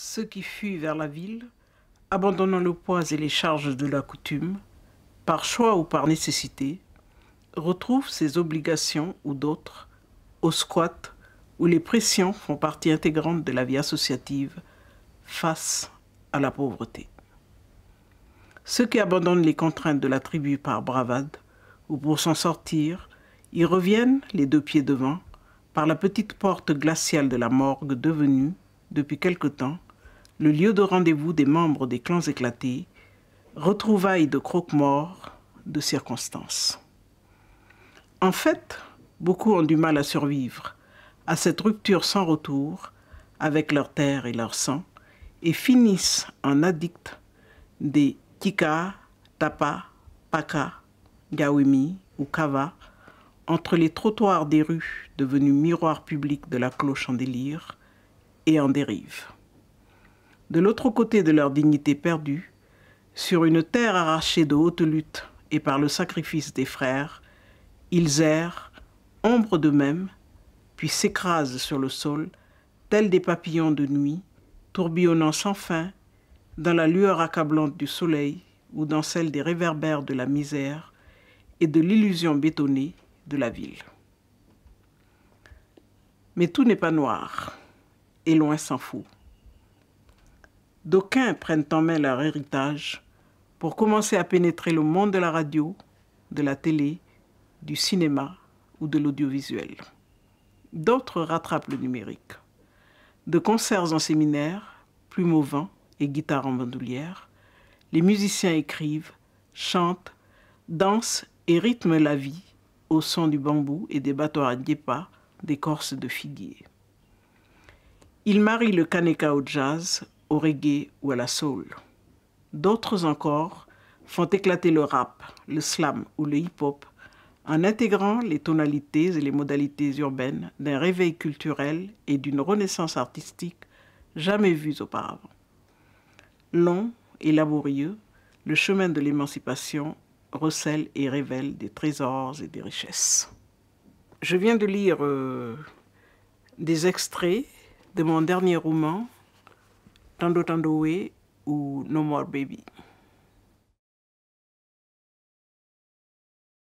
Ceux qui fuient vers la ville, abandonnant le poids et les charges de la coutume, par choix ou par nécessité, retrouvent ces obligations ou d'autres au squat où les pressions font partie intégrante de la vie associative face à la pauvreté. Ceux qui abandonnent les contraintes de la tribu par bravade ou pour s'en sortir y reviennent les deux pieds devant par la petite porte glaciale de la morgue devenue, depuis quelque temps, le lieu de rendez-vous des membres des clans éclatés, retrouvailles de croque-morts, de circonstances. En fait, beaucoup ont du mal à survivre à cette rupture sans retour avec leur terre et leur sang et finissent en addicts des kika, tapa, paka, gawemi ou kava entre les trottoirs des rues devenus miroirs publics de la cloche en délire et en dérive de l'autre côté de leur dignité perdue, sur une terre arrachée de hautes luttes et par le sacrifice des frères, ils errent, ombres d'eux-mêmes, puis s'écrasent sur le sol, tels des papillons de nuit, tourbillonnant sans fin, dans la lueur accablante du soleil ou dans celle des réverbères de la misère et de l'illusion bétonnée de la ville. Mais tout n'est pas noir, et loin s'en fout d'aucuns prennent en main leur héritage pour commencer à pénétrer le monde de la radio, de la télé, du cinéma ou de l'audiovisuel. D'autres rattrapent le numérique. De concerts en séminaire, plumes au vent et guitare en bandoulière, les musiciens écrivent, chantent, dansent et rythment la vie au son du bambou et des bateaux à diepa corses de figuier. Ils marient le kaneka au jazz, au reggae ou à la soul. D'autres encore font éclater le rap, le slam ou le hip-hop en intégrant les tonalités et les modalités urbaines d'un réveil culturel et d'une renaissance artistique jamais vues auparavant. Long et laborieux, le chemin de l'émancipation recèle et révèle des trésors et des richesses. Je viens de lire euh, des extraits de mon dernier roman, Tando Tando Way ou No More Baby.